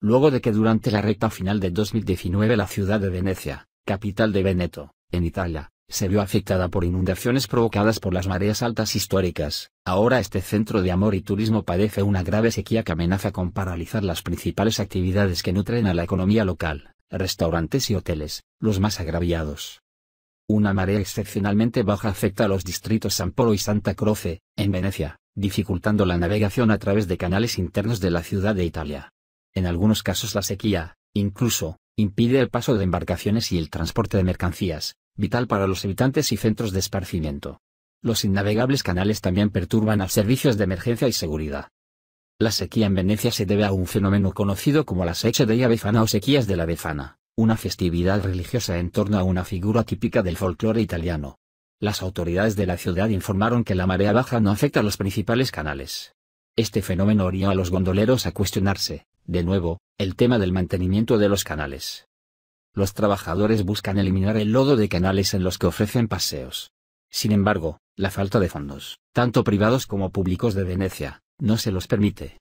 luego de que durante la recta final de 2019 la ciudad de Venecia, capital de Veneto, en Italia, se vio afectada por inundaciones provocadas por las mareas altas históricas. Ahora este centro de amor y turismo padece una grave sequía que amenaza con paralizar las principales actividades que nutren a la economía local, restaurantes y hoteles, los más agraviados. Una marea excepcionalmente baja afecta a los distritos San Polo y Santa Croce, en Venecia, dificultando la navegación a través de canales internos de la ciudad de Italia en algunos casos la sequía, incluso, impide el paso de embarcaciones y el transporte de mercancías, vital para los habitantes y centros de esparcimiento. Los innavegables canales también perturban a servicios de emergencia y seguridad. La sequía en Venecia se debe a un fenómeno conocido como la Seche de abefana o Sequías de la Befana, una festividad religiosa en torno a una figura típica del folclore italiano. Las autoridades de la ciudad informaron que la marea baja no afecta a los principales canales. Este fenómeno orió a los gondoleros a cuestionarse, de nuevo, el tema del mantenimiento de los canales. Los trabajadores buscan eliminar el lodo de canales en los que ofrecen paseos. Sin embargo, la falta de fondos, tanto privados como públicos de Venecia, no se los permite.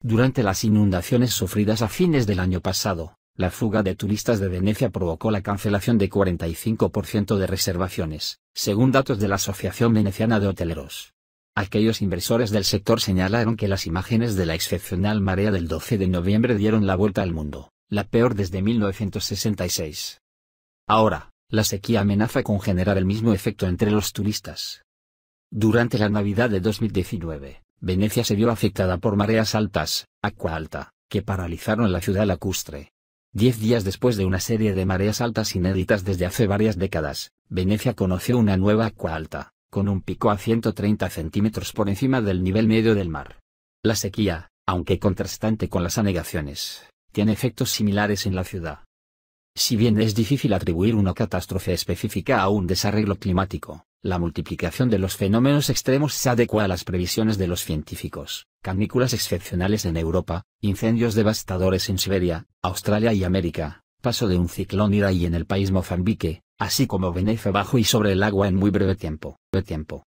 Durante las inundaciones sufridas a fines del año pasado, la fuga de turistas de Venecia provocó la cancelación de 45% de reservaciones, según datos de la Asociación Veneciana de Hoteleros. Aquellos inversores del sector señalaron que las imágenes de la excepcional marea del 12 de noviembre dieron la vuelta al mundo, la peor desde 1966. Ahora, la sequía amenaza con generar el mismo efecto entre los turistas. Durante la Navidad de 2019, Venecia se vio afectada por mareas altas, acua alta, que paralizaron la ciudad lacustre. Diez días después de una serie de mareas altas inéditas desde hace varias décadas, Venecia conoció una nueva acua alta, con un pico a 130 centímetros por encima del nivel medio del mar. La sequía, aunque contrastante con las anegaciones, tiene efectos similares en la ciudad. Si bien es difícil atribuir una catástrofe específica a un desarreglo climático, la multiplicación de los fenómenos extremos se adecua a las previsiones de los científicos. Canículas excepcionales en Europa, incendios devastadores en Siberia, Australia y América, paso de un ciclón ira y en el país Mozambique, así como Benefe bajo y sobre el agua en muy breve tiempo. tiempo.